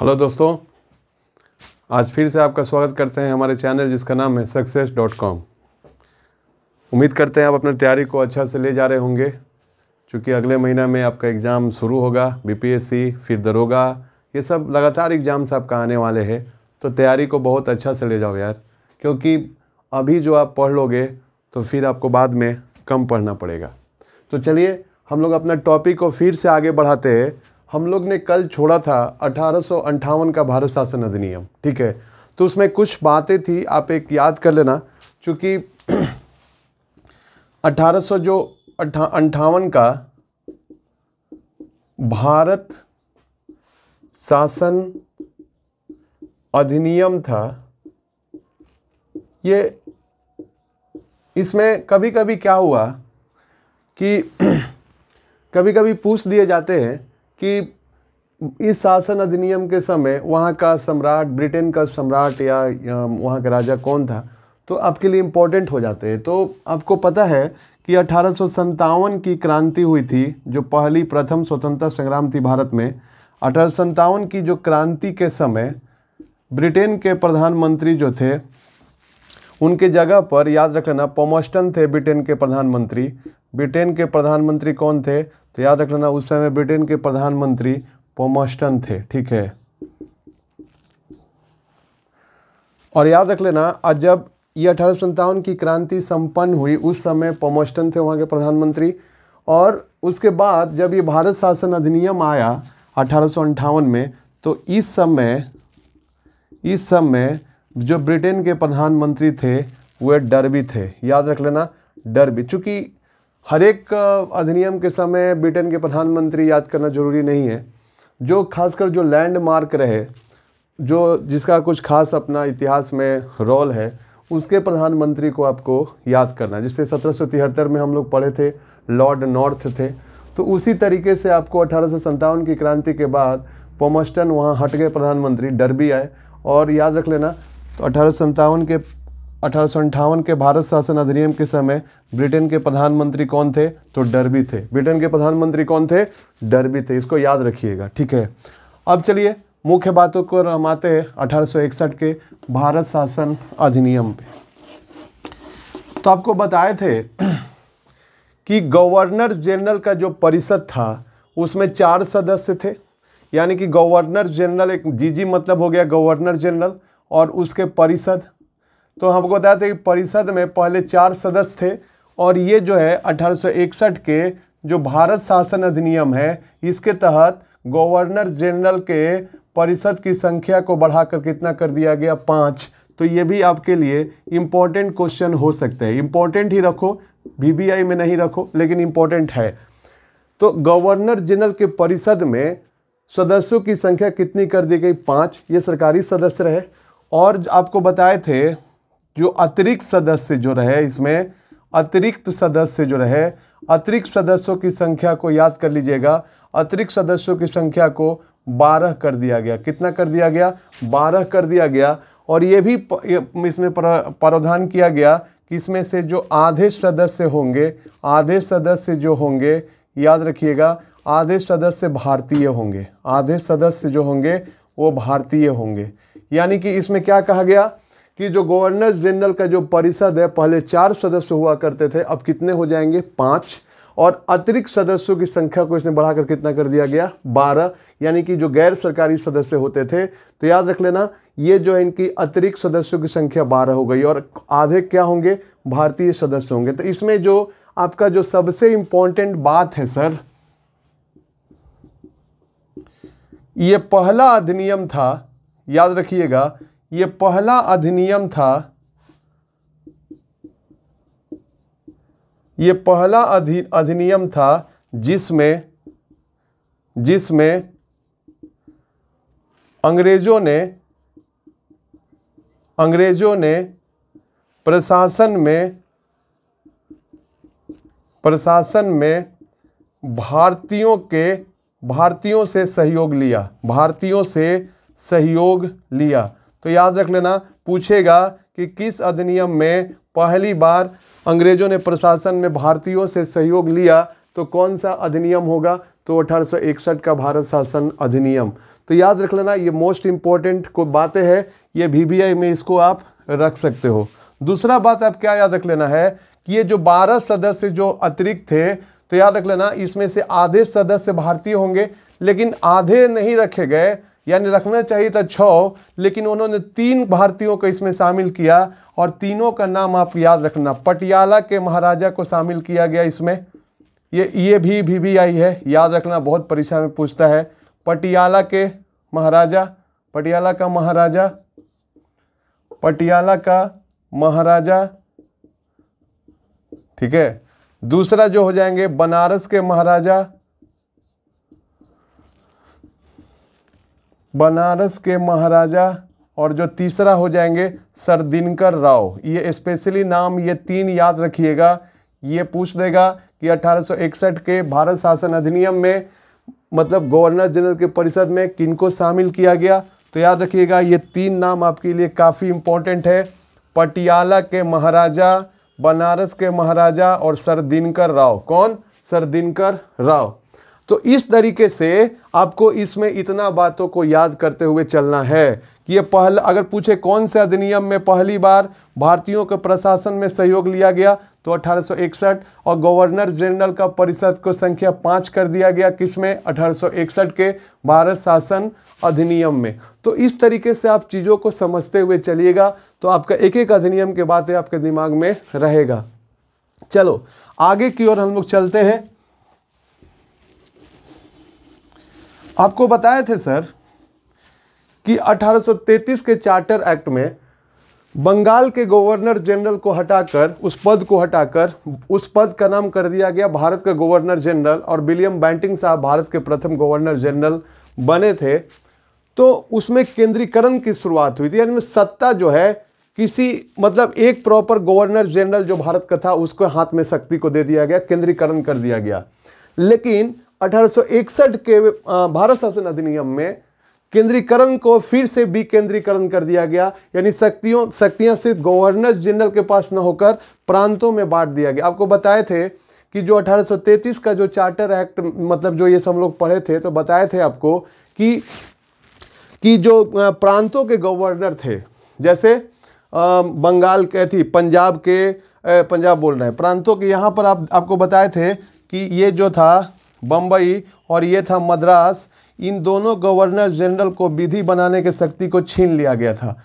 hello दोस्तों आज फिर से आपका स्वागत करते हैं हमारे चैनल जिसका नाम है सक्सेस डॉट कॉम उम्मीद करते हैं आप अपनी तैयारी को अच्छा से ले जा रहे होंगे क्योंकि अगले महीना में आपका एग्ज़ाम शुरू होगा बीपीएससी फिर दरोगा ये सब लगातार एग्ज़ाम्स आपका आने वाले हैं तो तैयारी को बहुत अच्छा से ले जाओ यार क्योंकि अभी जो आप पढ़ लोगे तो फिर आपको बाद में कम पढ़ना पड़ेगा तो चलिए हम लोग अपना टॉपिक को फिर से आगे बढ़ाते हैं हम लोग ने कल छोड़ा था अठारह का भारत शासन अधिनियम ठीक है तो उसमें कुछ बातें थी आप एक याद कर लेना चूँकि अठारह जो अंठावन का भारत शासन अधिनियम था ये इसमें कभी कभी क्या हुआ कि कभी कभी पूछ दिए जाते हैं कि इस शासन अधिनियम के समय वहाँ का सम्राट ब्रिटेन का सम्राट या, या वहाँ का राजा कौन था तो आपके लिए इम्पोर्टेंट हो जाते हैं तो आपको पता है कि अठारह की क्रांति हुई थी जो पहली प्रथम स्वतंत्रता संग्राम थी भारत में अठारह की जो क्रांति के समय ब्रिटेन के प्रधानमंत्री जो थे उनके जगह पर याद रख लेना पोमोस्टन थे ब्रिटेन के प्रधानमंत्री ब्रिटेन के प्रधानमंत्री कौन थे तो याद रख लेना उस समय ब्रिटेन के प्रधानमंत्री पोमोस्टन थे ठीक है और याद रख लेना आज जब ये अठारह सौ की क्रांति संपन्न हुई उस समय पोमोस्टन थे वहाँ के प्रधानमंत्री और उसके बाद जब ये भारत शासन अधिनियम आया अठारह में तो इस समय इस समय जो ब्रिटेन के प्रधानमंत्री थे वे डरबी थे याद रख लेना डरबी चूँकि हर एक अधिनियम के समय ब्रिटेन के प्रधानमंत्री याद करना जरूरी नहीं है जो खासकर जो लैंडमार्क रहे जो जिसका कुछ खास अपना इतिहास में रोल है उसके प्रधानमंत्री को आपको याद करना जिससे सत्रह में हम लोग पढ़े थे लॉर्ड नॉर्थ थे तो उसी तरीके से आपको अठारह की क्रांति के बाद पोमस्टन वहाँ हट गए प्रधानमंत्री डर भी आए और याद रख लेना तो अठारह के अठारह के भारत शासन अधिनियम के समय ब्रिटेन के प्रधानमंत्री कौन थे तो डरबी थे ब्रिटेन के प्रधानमंत्री कौन थे डरबी थे इसको याद रखिएगा ठीक है अब चलिए मुख्य बातों को हम आते हैं अठारह के भारत शासन अधिनियम पे तो आपको बताए थे कि गवर्नर जनरल का जो परिषद था उसमें चार सदस्य थे यानी कि गवर्नर जनरल एक जीजी मतलब हो गया गवर्नर जनरल और उसके परिषद तो हमको बताया था कि परिषद में पहले चार सदस्य थे और ये जो है अठारह के जो भारत शासन अधिनियम है इसके तहत गवर्नर जनरल के परिषद की संख्या को बढ़ाकर कितना कर दिया गया पाँच तो ये भी आपके लिए इम्पोर्टेंट क्वेश्चन हो सकते हैं इम्पोर्टेंट ही रखो वी में नहीं रखो लेकिन इम्पोर्टेंट है तो गवर्नर जनरल के परिषद में सदस्यों की संख्या कितनी कर दी गई पाँच ये सरकारी सदस्य रहे और आपको बताए थे जो अतिरिक्त सदस्य जो रहे इसमें अतिरिक्त सदस्य जो रहे अतिरिक्त सदस्यों की संख्या को याद कर लीजिएगा अतिरिक्त सदस्यों की संख्या को बारह कर दिया गया कितना कर दिया गया बारह कर दिया गया और ये भी इसमें प्रावधान किया गया कि इसमें से जो आधे सदस्य होंगे आधे सदस्य जो होंगे याद रखिएगा आधे सदस्य भारतीय होंगे आधे सदस्य जो होंगे वो भारतीय होंगे यानी कि इसमें क्या कहा गया कि जो गवर्नर जनरल का जो परिषद है पहले चार सदस्य हुआ करते थे अब कितने हो जाएंगे पाँच और अतिरिक्त सदस्यों की संख्या को इसने बढ़ाकर कितना कर दिया गया बारह यानी कि जो गैर सरकारी सदस्य होते थे तो याद रख लेना ये जो है इनकी अतिरिक्त सदस्यों की संख्या बारह हो गई और आधे क्या होंगे भारतीय सदस्य होंगे तो इसमें जो आपका जो सबसे इंपॉर्टेंट बात है सर ये पहला अधिनियम था याद रखिएगा यह पहला अधिनियम था यह पहला अधि अधिनियम था जिसमें जिसमें अंग्रेजों ने अंग्रेजों ने प्रशासन में प्रशासन में भारतीयों के भारतीयों से सहयोग लिया भारतीयों से सहयोग लिया तो याद रख लेना पूछेगा कि किस अधिनियम में पहली बार अंग्रेजों ने प्रशासन में भारतीयों से सहयोग लिया तो कौन सा अधिनियम होगा तो अठारह का भारत शासन अधिनियम तो याद रख लेना ये मोस्ट इम्पॉर्टेंट को बातें हैं ये वी में इसको आप रख सकते हो दूसरा बात आप क्या याद रख लेना है कि ये जो 12 सदस्य जो अतिरिक्त थे तो याद रख लेना इसमें से आधे सदस्य भारतीय होंगे लेकिन आधे नहीं रखे गए यानी रखना चाहिए था छ लेकिन उन्होंने तीन भारतीयों को इसमें शामिल किया और तीनों का नाम आप याद रखना पटियाला के महाराजा को शामिल किया गया इसमें ये ये भी भी भी आई है याद रखना बहुत परीक्षा में पूछता है पटियाला के महाराजा पटियाला का महाराजा पटियाला का महाराजा ठीक है दूसरा जो हो जाएंगे बनारस के महाराजा बनारस के महाराजा और जो तीसरा हो जाएंगे सर दिनकर राव ये स्पेशली नाम ये तीन याद रखिएगा ये पूछ देगा कि 1861 के भारत शासन अधिनियम में मतलब गवर्नर जनरल के परिषद में किनको शामिल किया गया तो याद रखिएगा ये तीन नाम आपके लिए काफ़ी इम्पोर्टेंट है पटियाला के महाराजा बनारस के महाराजा और सर दिनकर राव कौन सर दिनकर राव तो इस तरीके से आपको इसमें इतना बातों को याद करते हुए चलना है कि ये पहला अगर पूछे कौन से अधिनियम में पहली बार भारतीयों के प्रशासन में सहयोग लिया गया तो 1861 और गवर्नर जनरल का परिषद को संख्या पाँच कर दिया गया किसमें 1861 के भारत शासन अधिनियम में तो इस तरीके से आप चीज़ों को समझते हुए चलिएगा तो आपका एक एक अधिनियम के बातें आपके दिमाग में रहेगा चलो आगे की ओर हम लोग चलते हैं आपको बताए थे सर कि 1833 के चार्टर एक्ट में बंगाल के गवर्नर जनरल को हटाकर उस पद को हटाकर उस पद का नाम कर दिया गया भारत का गवर्नर जनरल और विलियम बैंटिंग साहब भारत के प्रथम गवर्नर जनरल बने थे तो उसमें केंद्रीकरण की शुरुआत हुई थी यानी सत्ता जो है किसी मतलब एक प्रॉपर गवर्नर जनरल जो भारत का था उसको हाथ में शक्ति को दे दिया गया केंद्रीकरण कर दिया गया लेकिन अठारह के भारत शासन अधिनियम में केंद्रीकरण को फिर से विकेंद्रीकरण कर दिया गया यानी शक्तियों शक्तियां सिर्फ गवर्नर जनरल के पास न होकर प्रांतों में बांट दिया गया आपको बताए थे कि जो 1833 का जो चार्टर एक्ट मतलब जो ये सब लोग पढ़े थे तो बताए थे आपको कि कि जो प्रांतों के गवर्नर थे जैसे बंगाल के थी पंजाब के पंजाब बोल रहे हैं प्रांतों के यहाँ पर आप आपको बताए थे कि ये जो था बम्बई और ये था मद्रास इन दोनों गवर्नर जनरल को विधि बनाने के शक्ति को छीन लिया गया था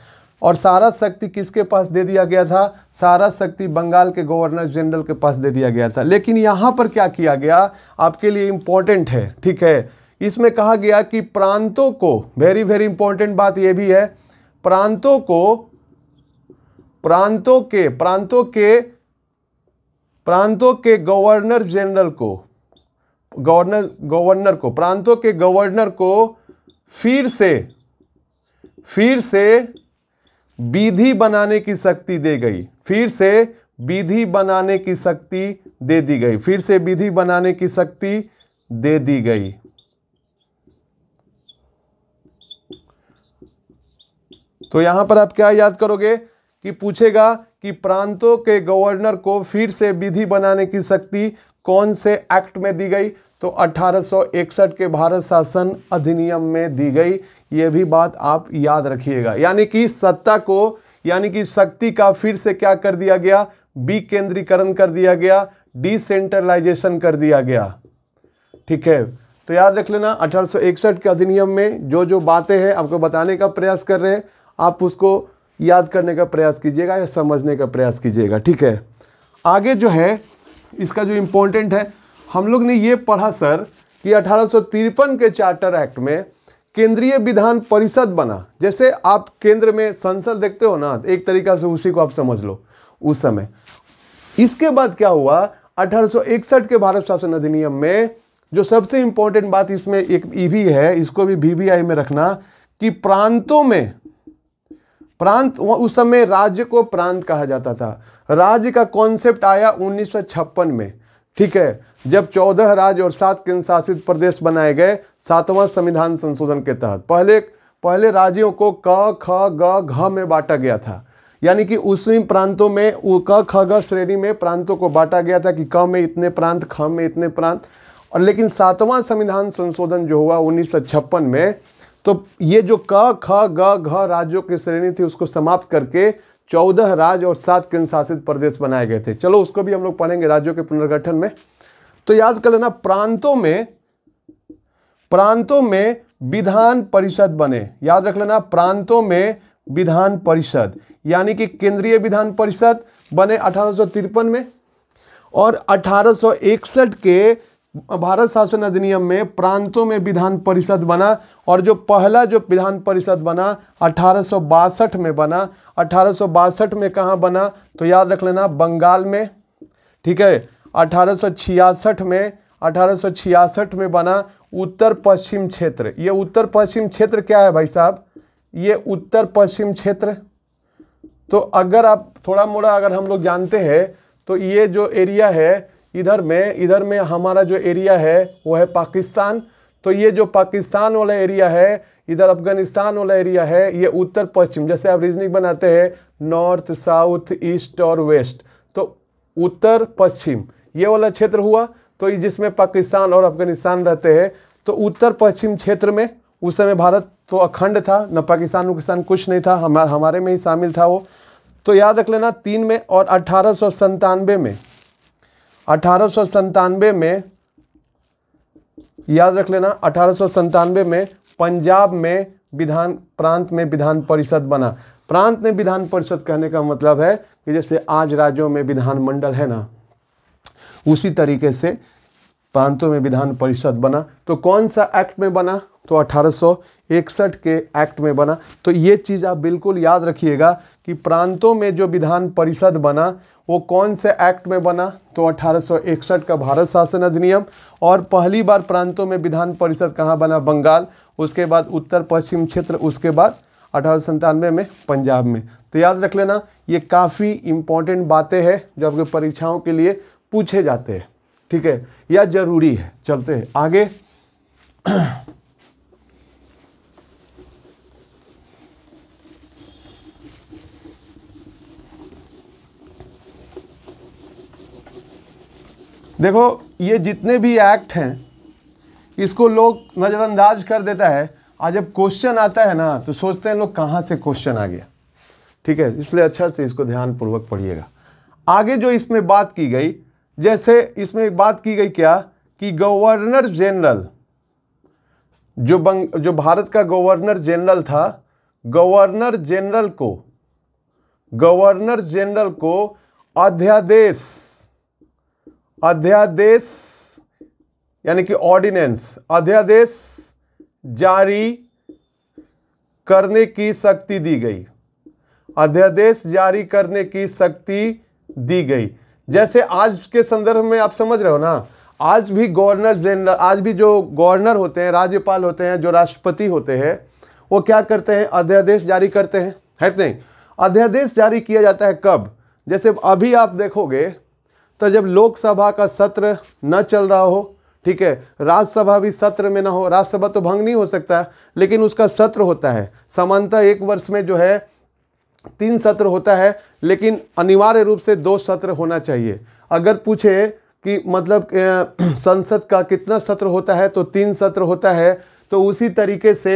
और सारा शक्ति किसके पास दे दिया गया था सारा शक्ति बंगाल के गवर्नर जनरल के पास दे दिया गया था लेकिन यहाँ पर क्या किया गया आपके लिए इम्पोर्टेंट है ठीक है इसमें कहा गया कि प्रांतों को वेरी वेरी इंपॉर्टेंट बात यह भी है प्रांतों को प्रांतों के प्रांतों के प्रांतों के गवर्नर जनरल को गवर्नर गवर्नर को प्रांतों के गवर्नर को फिर से फिर से विधि बनाने की शक्ति दे गई फिर से विधि बनाने की शक्ति दे दी गई फिर से विधि बनाने की शक्ति दे दी गई तो यहां पर आप क्या याद करोगे कि पूछेगा कि प्रांतों के गवर्नर को फिर से विधि बनाने की शक्ति कौन से एक्ट में दी गई तो 1861 के भारत शासन अधिनियम में दी गई ये भी बात आप याद रखिएगा यानी कि सत्ता को यानी कि शक्ति का फिर से क्या कर दिया गया विकेंद्रीकरण कर दिया गया डिसेंट्रलाइजेशन कर दिया गया ठीक है तो याद रख लेना 1861 के अधिनियम में जो जो बातें हैं आपको बताने का प्रयास कर रहे हैं आप उसको याद करने का प्रयास कीजिएगा या समझने का प्रयास कीजिएगा ठीक है आगे जो है इसका जो इम्पोर्टेंट है हम लोग ने ये पढ़ा सर कि अठारह के चार्टर एक्ट में केंद्रीय विधान परिषद बना जैसे आप केंद्र में संसद देखते हो ना एक तरीका से उसी को आप समझ लो उस समय इसके बाद क्या हुआ अठारह के भारत शासन अधिनियम में जो सबसे इंपॉर्टेंट बात इसमें एक ई भी है इसको भी वीवीआई में रखना कि प्रांतों में प्रांत उस समय राज्य को प्रांत कहा जाता था राज्य का कॉन्सेप्ट आया उन्नीस में ठीक है जब चौदह राज्य और सात केंद्र शासित प्रदेश बनाए गए सातवां संविधान संशोधन के तहत पहले पहले राज्यों को क ख ग घ में बांटा गया था यानी कि उसी प्रांतों में क ख ग श्रेणी में प्रांतों को बांटा गया था कि क में इतने प्रांत ख में इतने प्रांत और लेकिन सातवां संविधान संशोधन जो हुआ उन्नीस में तो ये जो क ख ग घ राज्यों की श्रेणी थी उसको समाप्त करके चौदह राज्य और सात केंद्र शासित प्रदेश बनाए गए थे चलो उसको भी हम लोग पढ़ेंगे राज्यों के पुनर्गठन में तो याद कर लेना प्रांतों में प्रांतों में विधान परिषद बने याद रख लेना प्रांतों में विधान परिषद यानी कि केंद्रीय विधान परिषद बने अठारह में और अठारह के भारत शासन अधिनियम में प्रांतों में विधान परिषद बना और जो पहला जो विधान परिषद बना अठारह में बना अठारह में कहाँ बना तो याद रख लेना बंगाल में ठीक है अठारह में अठारह में बना उत्तर पश्चिम क्षेत्र ये उत्तर पश्चिम क्षेत्र क्या है भाई साहब ये उत्तर पश्चिम क्षेत्र तो अगर आप थोड़ा मोड़ा अगर हम लोग जानते हैं तो ये जो एरिया है इधर में इधर में हमारा जो एरिया है वो है पाकिस्तान तो ये जो पाकिस्तान वाला एरिया है इधर अफगानिस्तान वाला एरिया है ये उत्तर पश्चिम जैसे आप रीजनिंग बनाते हैं नॉर्थ साउथ ईस्ट और वेस्ट तो उत्तर पश्चिम ये वाला क्षेत्र हुआ तो जिसमें पाकिस्तान और अफगानिस्तान रहते हैं तो उत्तर पश्चिम क्षेत्र में उस समय भारत तो अखंड था न पाकिस्तान उकिस्तान कुछ नहीं था हमारे हमारे में ही शामिल था वो तो याद रख लेना तीन में और अट्ठारह में अठारह में याद रख लेना अठारह में पंजाब में विधान प्रांत में विधान परिषद बना प्रांत में विधान परिषद कहने का मतलब है कि जैसे आज राज्यों में विधानमंडल है ना उसी तरीके से प्रांतों में विधान परिषद बना तो कौन सा एक्ट में बना तो अठारह के एक्ट में बना तो ये चीज़ आप बिल्कुल याद रखिएगा कि प्रांतों में जो विधान परिषद बना वो कौन से एक्ट में बना तो 1861 का भारत शासन अधिनियम और पहली बार प्रांतों में विधान परिषद कहाँ बना बंगाल उसके बाद उत्तर पश्चिम क्षेत्र उसके बाद अठारह में पंजाब में तो याद रख लेना ये काफ़ी इम्पॉर्टेंट बातें हैं जबकि परीक्षाओं के लिए पूछे जाते हैं ठीक है या ज़रूरी है चलते हैं आगे देखो ये जितने भी एक्ट हैं इसको लोग नज़रअंदाज कर देता है आज जब क्वेश्चन आता है ना तो सोचते हैं लोग कहाँ से क्वेश्चन आ गया ठीक है इसलिए अच्छा से इसको ध्यानपूर्वक पढ़िएगा आगे जो इसमें बात की गई जैसे इसमें बात की गई क्या कि गवर्नर जनरल जो बंग जो भारत का गवर्नर जनरल था गवर्नर जनरल को गवर्नर जनरल को अध्यादेश अध्यादेश यानी कि ऑर्डिनेंस अध्यादेश जारी करने की शक्ति दी गई अध्यादेश जारी करने की शक्ति दी गई जैसे आज के संदर्भ में आप समझ रहे हो ना आज भी गवर्नर जनरल आज भी जो गवर्नर होते हैं राज्यपाल होते हैं जो राष्ट्रपति होते हैं वो क्या करते हैं अध्यादेश जारी करते हैं है नहीं अध्यादेश जारी किया जाता है कब जैसे अभी आप देखोगे तो जब लोकसभा का सत्र न चल रहा हो ठीक है राज्यसभा भी सत्र में ना हो राज्यसभा तो भंग नहीं हो सकता लेकिन उसका सत्र होता है समानता एक वर्ष में जो है तीन सत्र होता है लेकिन अनिवार्य रूप से दो सत्र होना चाहिए अगर पूछे कि मतलब संसद का कितना सत्र होता है तो तीन सत्र होता है तो उसी तरीके से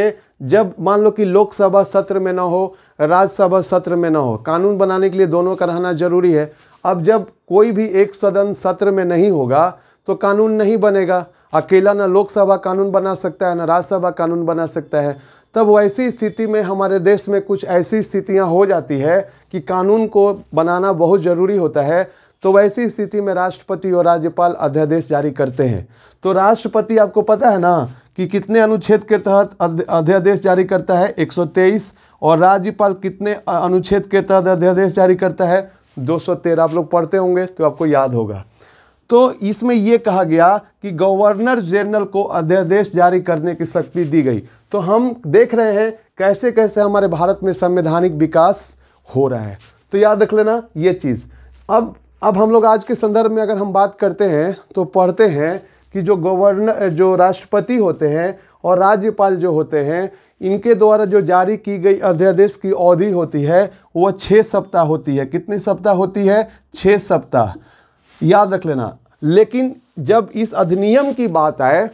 जब मान लो कि लोकसभा सत्र में ना हो राज्यसभा सत्र में न हो कानून बनाने के लिए दोनों का रहना जरूरी है अब जब कोई भी एक सदन सत्र में नहीं होगा तो कानून नहीं बनेगा अकेला ना लोकसभा कानून बना सकता है ना राज्यसभा कानून बना सकता है तब वैसी स्थिति में हमारे देश में कुछ ऐसी स्थितियां हो जाती है कि कानून को बनाना बहुत ज़रूरी होता है तो वैसी स्थिति में राष्ट्रपति और राज्यपाल अध्यादेश जारी करते हैं तो राष्ट्रपति आपको पता है ना कि कितने अनुच्छेद के तहत अध्यादेश जारी करता है 123 और राज्यपाल कितने अनुच्छेद के तहत अध्यादेश जारी करता है 213 आप लोग पढ़ते होंगे तो आपको याद होगा तो इसमें यह कहा गया कि गवर्नर जनरल को अध्यादेश जारी करने की शक्ति दी गई तो हम देख रहे हैं कैसे कैसे हमारे भारत में संवैधानिक विकास हो रहा है तो याद रख लेना ये चीज़ अब अब हम लोग आज के संदर्भ में अगर हम बात करते हैं तो पढ़ते हैं कि जो गवर्नर जो राष्ट्रपति होते हैं और राज्यपाल जो होते हैं इनके द्वारा जो जारी की गई अध्यादेश की अवधि होती है वह छः सप्ताह होती है कितने सप्ताह होती है छः सप्ताह याद रख लेना लेकिन जब इस अधिनियम की बात आए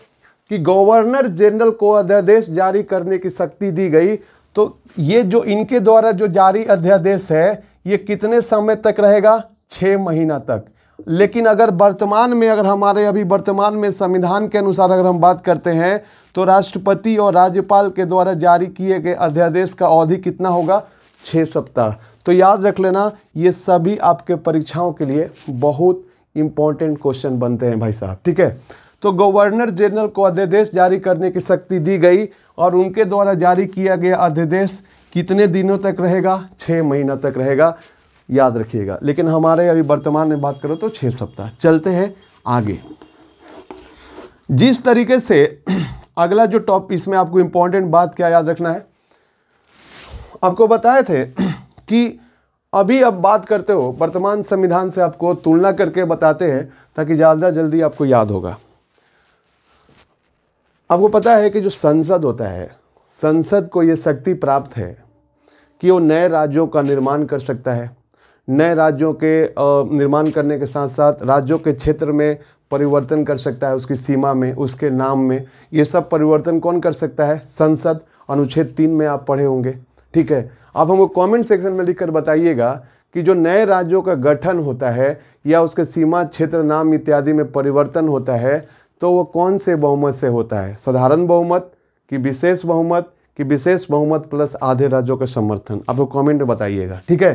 कि गवर्नर जनरल को अध्यादेश जारी करने की शक्ति दी गई तो ये जो इनके द्वारा जो जारी अध्यादेश है ये कितने समय तक रहेगा छः महीना तक लेकिन अगर वर्तमान में अगर हमारे अभी वर्तमान में संविधान के अनुसार अगर हम बात करते हैं तो राष्ट्रपति और राज्यपाल के द्वारा जारी किए गए अध्यादेश का अवधि कितना होगा छः सप्ताह तो याद रख लेना ये सभी आपके परीक्षाओं के लिए बहुत इंपॉर्टेंट क्वेश्चन बनते हैं भाई साहब ठीक है तो गवर्नर जनरल को अध्यादेश जारी करने की शक्ति दी गई और उनके द्वारा जारी किया गया अध्यादेश कितने दिनों तक रहेगा छः महीना तक रहेगा याद रखिएगा लेकिन हमारे अभी वर्तमान में बात करो तो छः सप्ताह चलते हैं आगे जिस तरीके से अगला जो टॉप इसमें आपको इम्पोर्टेंट बात क्या याद रखना है आपको बताए थे कि अभी अब बात करते हो वर्तमान संविधान से आपको तुलना करके बताते हैं ताकि ज़्यादा जल्दी आपको याद होगा आपको पता है कि जो संसद होता है संसद को ये शक्ति प्राप्त है कि वो नए राज्यों का निर्माण कर सकता है नए राज्यों के निर्माण करने के साथ साथ राज्यों के क्षेत्र में परिवर्तन कर सकता है उसकी सीमा में उसके नाम में ये सब परिवर्तन कौन कर सकता है संसद अनुच्छेद तीन में आप पढ़े होंगे ठीक है आप हमको कमेंट सेक्शन में लिखकर बताइएगा कि जो नए राज्यों का गठन होता है या उसके सीमा क्षेत्र नाम इत्यादि में परिवर्तन होता है तो वो कौन से बहुमत से होता है साधारण बहुमत कि विशेष बहुमत कि विशेष बहुमत प्लस आधे राज्यों का समर्थन आपको कॉमेंट में बताइएगा ठीक है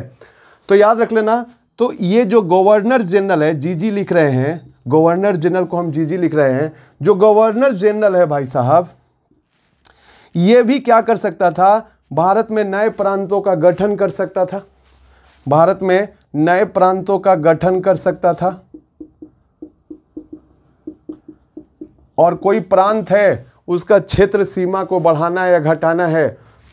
तो याद रख लेना तो ये जो गवर्नर जनरल है जीजी लिख रहे हैं गवर्नर जनरल को हम जीजी लिख रहे हैं जो गवर्नर जनरल है भाई साहब ये भी क्या कर सकता था भारत में नए प्रांतों का गठन कर सकता था भारत में नए प्रांतों का गठन कर सकता था और कोई प्रांत है उसका क्षेत्र सीमा को बढ़ाना या घटाना है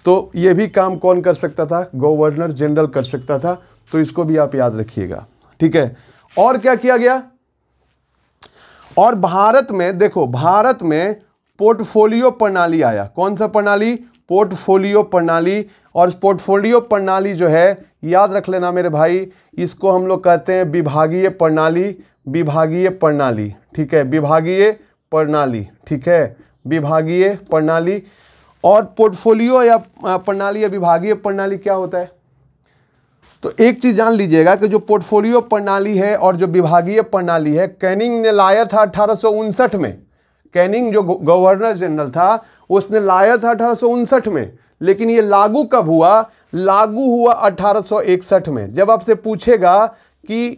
तो ये भी काम कौन कर सकता था गवर्नर जनरल कर सकता था तो इसको भी आप याद रखिएगा ठीक है और क्या किया गया और भारत में देखो भारत में पोर्टफोलियो प्रणाली आया कौन सा प्रणाली पोर्टफोलियो प्रणाली और पोर्टफोलियो प्रणाली जो है याद रख लेना मेरे भाई इसको हम लोग कहते हैं विभागीय प्रणाली विभागीय प्रणाली ठीक है विभागीय प्रणाली ठीक है विभागीय प्रणाली और पोर्टफोलियो या प्रणाली या विभागीय प्रणाली क्या होता है तो एक चीज़ जान लीजिएगा कि जो पोर्टफोलियो प्रणाली है और जो विभागीय प्रणाली है कैनिंग ने लाया था अठारह में कैनिंग जो गवर्नर जनरल था उसने लाया था अठारह में लेकिन ये लागू कब हुआ लागू हुआ अठारह में जब आपसे पूछेगा कि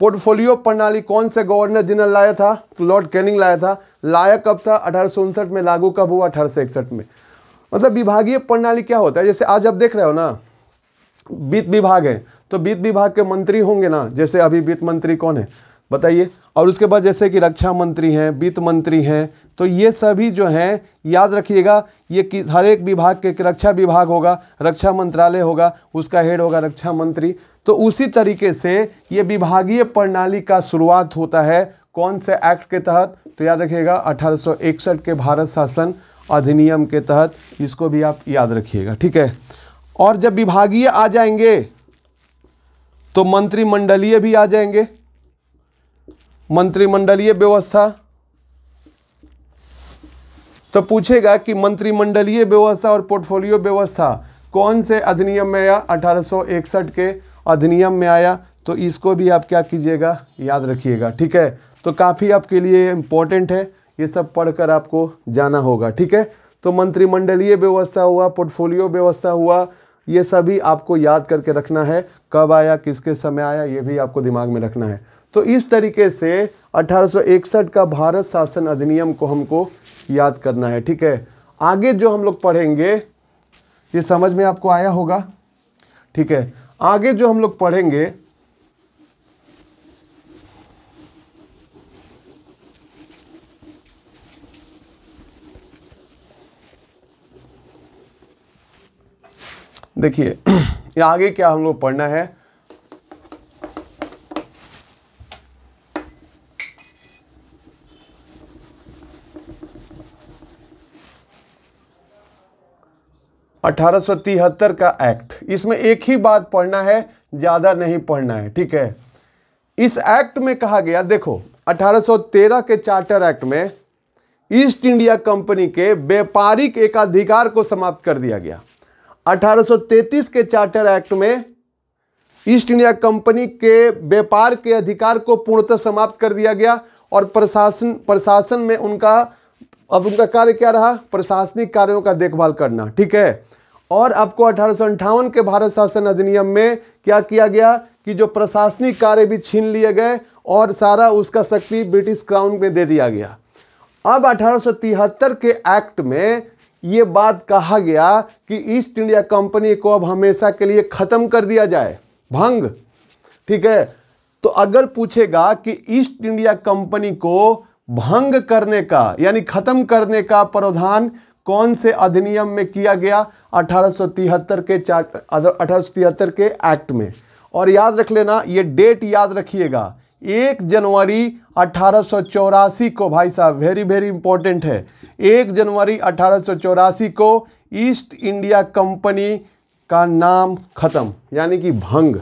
पोर्टफोलियो प्रणाली कौन से गवर्नर जनरल लाया था तो लॉर्ड कैनिंग लाया था लाया कब था अठारह में लागू कब हुआ अठारह में मतलब विभागीय प्रणाली क्या होता है जैसे आज आप देख रहे हो ना वित्त विभाग है तो वित्त विभाग के मंत्री होंगे ना जैसे अभी वित्त मंत्री कौन है बताइए और उसके बाद जैसे कि रक्षा मंत्री हैं वित्त मंत्री हैं तो ये सभी जो हैं याद रखिएगा ये किस हर एक विभाग के रक्षा विभाग होगा रक्षा मंत्रालय होगा उसका हेड होगा रक्षा मंत्री तो उसी तरीके से ये विभागीय प्रणाली का शुरुआत होता है कौन से एक्ट के तहत तो याद रखिएगा अठारह के भारत शासन अधिनियम के तहत इसको भी आप याद रखिएगा ठीक है और जब विभागीय आ जाएंगे तो मंत्रिमंडलीय भी आ जाएंगे मंत्रिमंडलीय व्यवस्था तो पूछेगा कि मंत्रिमंडलीय व्यवस्था और पोर्टफोलियो व्यवस्था कौन से अधिनियम में आया 1861 के अधिनियम में आया तो इसको भी आप क्या कीजिएगा याद रखिएगा ठीक है तो काफ़ी आपके लिए इम्पोर्टेंट है ये सब पढ़कर आपको जाना होगा ठीक है तो मंत्रिमंडलीय व्यवस्था हुआ पोर्टफोलियो व्यवस्था हुआ ये सभी आपको याद करके रखना है कब आया किसके समय आया ये भी आपको दिमाग में रखना है तो इस तरीके से 1861 का भारत शासन अधिनियम को हमको याद करना है ठीक है आगे जो हम लोग पढ़ेंगे ये समझ में आपको आया होगा ठीक है आगे जो हम लोग पढ़ेंगे देखिए आगे क्या हम लोग पढ़ना है अठारह का एक्ट इसमें एक ही बात पढ़ना है ज़्यादा नहीं पढ़ना है ठीक है इस एक्ट में कहा गया देखो 1813 के चार्टर एक्ट में ईस्ट इंडिया कंपनी के व्यापारिक एकाधिकार को समाप्त कर दिया गया 1833 के चार्टर एक्ट में ईस्ट इंडिया कंपनी के व्यापार के अधिकार को पूर्णतः समाप्त कर दिया गया और प्रशासन प्रशासन में उनका अब उनका कार्य क्या रहा प्रशासनिक कार्यों का देखभाल करना ठीक है और आपको अठारह के भारत शासन अधिनियम में क्या किया गया कि जो प्रशासनिक कार्य भी छीन लिए गए और सारा उसका शक्ति ब्रिटिश क्राउन में दे दिया गया अब अठारह के एक्ट में ये बात कहा गया कि ईस्ट इंडिया कंपनी को अब हमेशा के लिए ख़त्म कर दिया जाए भंग ठीक है तो अगर पूछेगा कि ईस्ट इंडिया कंपनी को भंग करने का यानी ख़त्म करने का प्रावधान कौन से अधिनियम में किया गया 1873 के चार्ट अठारह के एक्ट में और याद रख लेना ये डेट याद रखिएगा एक जनवरी अठारह को भाई साहब वेरी वेरी इंपॉर्टेंट है एक जनवरी अठारह को ईस्ट इंडिया कंपनी का नाम खत्म यानी कि भंग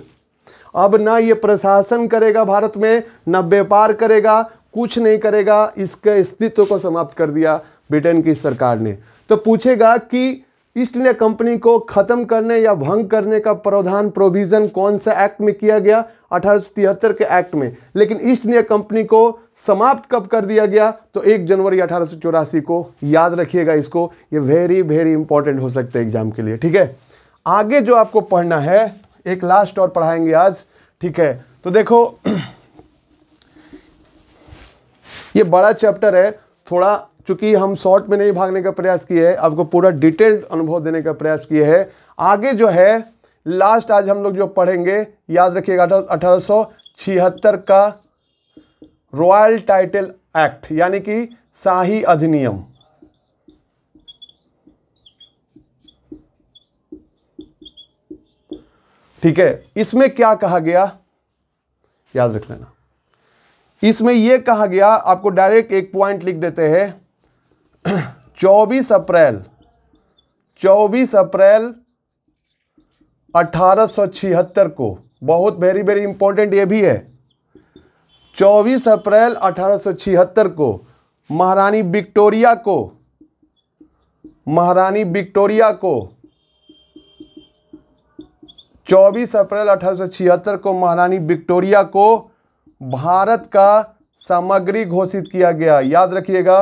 अब ना ये प्रशासन करेगा भारत में ना व्यापार करेगा कुछ नहीं करेगा इसके अस्तित्व को समाप्त कर दिया ब्रिटेन की सरकार ने तो पूछेगा कि ईस्ट इंडिया कंपनी को ख़त्म करने या भंग करने का प्रावधान प्रोविज़न कौन सा एक्ट में किया गया अठारह के एक्ट में लेकिन ईस्ट इंडिया कंपनी को समाप्त कब कर दिया गया तो एक जनवरी अठारह को याद रखिएगा इसको ये वेरी वेरी इंपॉर्टेंट हो सकते हैं एग्जाम के लिए ठीक है आगे जो आपको पढ़ना है एक लास्ट और पढ़ाएंगे आज ठीक है तो देखो ये बड़ा चैप्टर है थोड़ा चूंकि हम शॉर्ट में नहीं भागने का प्रयास किए है आपको पूरा डिटेल्ड अनुभव देने का प्रयास किए है आगे जो है लास्ट आज हम लोग जो पढ़ेंगे याद रखिएगा अठारह का रॉयल टाइटल एक्ट यानी कि शाही अधिनियम ठीक है इसमें क्या कहा गया याद रख लेना इसमें यह कहा गया आपको डायरेक्ट एक पॉइंट लिख देते हैं 24 अप्रैल 24 अप्रैल 1876 को बहुत वेरी वेरी इंपॉर्टेंट ये भी है 24 अप्रैल 1876 को महारानी विक्टोरिया को महारानी विक्टोरिया को 24 अप्रैल 1876 को महारानी विक्टोरिया को भारत का सामग्री घोषित किया गया याद रखिएगा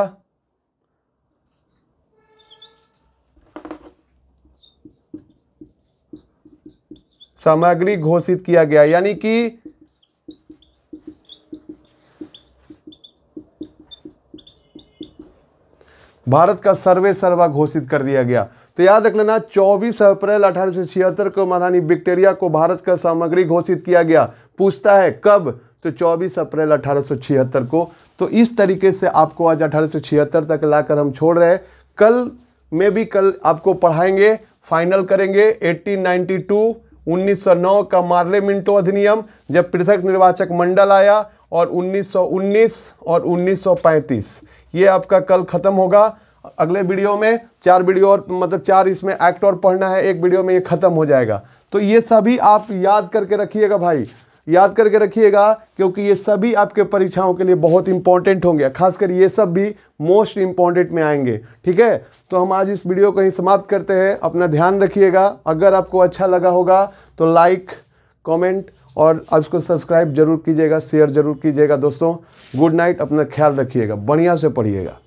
सामग्री घोषित किया गया यानी कि भारत का सर्वे सर्वा घोषित कर दिया गया तो याद रख लेना 24 अप्रैल अठारह को महारानी विक्टोरिया को भारत का सामग्री घोषित किया गया पूछता है कब तो 24 अप्रैल अठारह को तो इस तरीके से आपको आज अठारह तक लाकर हम छोड़ रहे हैं कल में भी कल आपको पढ़ाएंगे फाइनल करेंगे 1892 1909 का मार्ले मिंटो अधिनियम जब पृथक निर्वाचक मंडल आया और 1919 और 1935 ये आपका कल ख़त्म होगा अगले वीडियो में चार वीडियो और मतलब चार इसमें एक्ट और पढ़ना है एक वीडियो में ये ख़त्म हो जाएगा तो ये सभी आप याद करके रखिएगा भाई याद करके रखिएगा क्योंकि ये सभी आपके परीक्षाओं के लिए बहुत इंपॉर्टेंट होंगे खासकर ये सब भी मोस्ट इंपॉर्टेंट में आएंगे ठीक है तो हम आज इस वीडियो को ही समाप्त करते हैं अपना ध्यान रखिएगा अगर आपको अच्छा लगा होगा तो लाइक कमेंट और को सब्सक्राइब जरूर कीजिएगा शेयर जरूर कीजिएगा दोस्तों गुड नाइट अपना ख्याल रखिएगा बढ़िया से पढ़िएगा